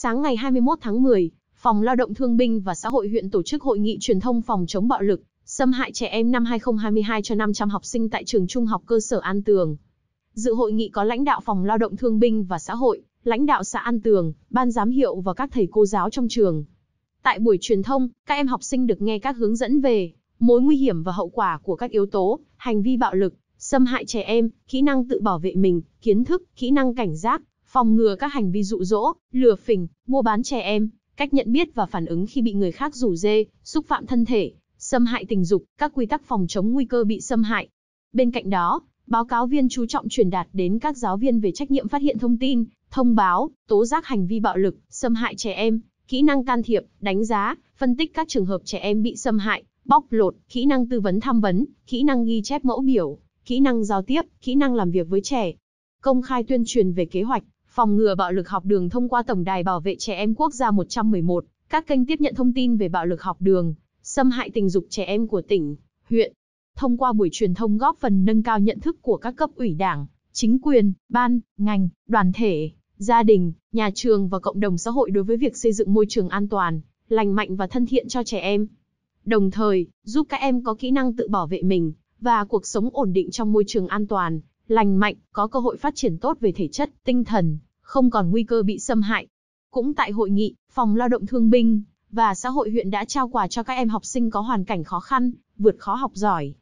Sáng ngày 21 tháng 10, Phòng Lao động Thương binh và Xã hội huyện tổ chức hội nghị truyền thông phòng chống bạo lực, xâm hại trẻ em năm 2022 cho 500 học sinh tại trường trung học cơ sở An Tường. Dự hội nghị có lãnh đạo Phòng Lao động Thương binh và Xã hội, lãnh đạo xã An Tường, ban giám hiệu và các thầy cô giáo trong trường. Tại buổi truyền thông, các em học sinh được nghe các hướng dẫn về mối nguy hiểm và hậu quả của các yếu tố, hành vi bạo lực, xâm hại trẻ em, kỹ năng tự bảo vệ mình, kiến thức, kỹ năng cảnh giác, phòng ngừa các hành vi dụ dỗ, lừa phỉnh, mua bán trẻ em, cách nhận biết và phản ứng khi bị người khác rủ dê, xúc phạm thân thể, xâm hại tình dục, các quy tắc phòng chống nguy cơ bị xâm hại. Bên cạnh đó, báo cáo viên chú trọng truyền đạt đến các giáo viên về trách nhiệm phát hiện thông tin, thông báo, tố giác hành vi bạo lực, xâm hại trẻ em, kỹ năng can thiệp, đánh giá, phân tích các trường hợp trẻ em bị xâm hại, bóc lột, kỹ năng tư vấn tham vấn, kỹ năng ghi chép mẫu biểu, kỹ năng giao tiếp, kỹ năng làm việc với trẻ. Công khai tuyên truyền về kế hoạch, Phòng ngừa bạo lực học đường thông qua Tổng đài bảo vệ trẻ em quốc gia 111, các kênh tiếp nhận thông tin về bạo lực học đường, xâm hại tình dục trẻ em của tỉnh, huyện. Thông qua buổi truyền thông góp phần nâng cao nhận thức của các cấp ủy đảng, chính quyền, ban, ngành, đoàn thể, gia đình, nhà trường và cộng đồng xã hội đối với việc xây dựng môi trường an toàn, lành mạnh và thân thiện cho trẻ em. Đồng thời, giúp các em có kỹ năng tự bảo vệ mình và cuộc sống ổn định trong môi trường an toàn, lành mạnh, có cơ hội phát triển tốt về thể chất, tinh thần, không còn nguy cơ bị xâm hại. Cũng tại hội nghị, Phòng Lao động Thương binh và Xã hội huyện đã trao quà cho các em học sinh có hoàn cảnh khó khăn, vượt khó học giỏi,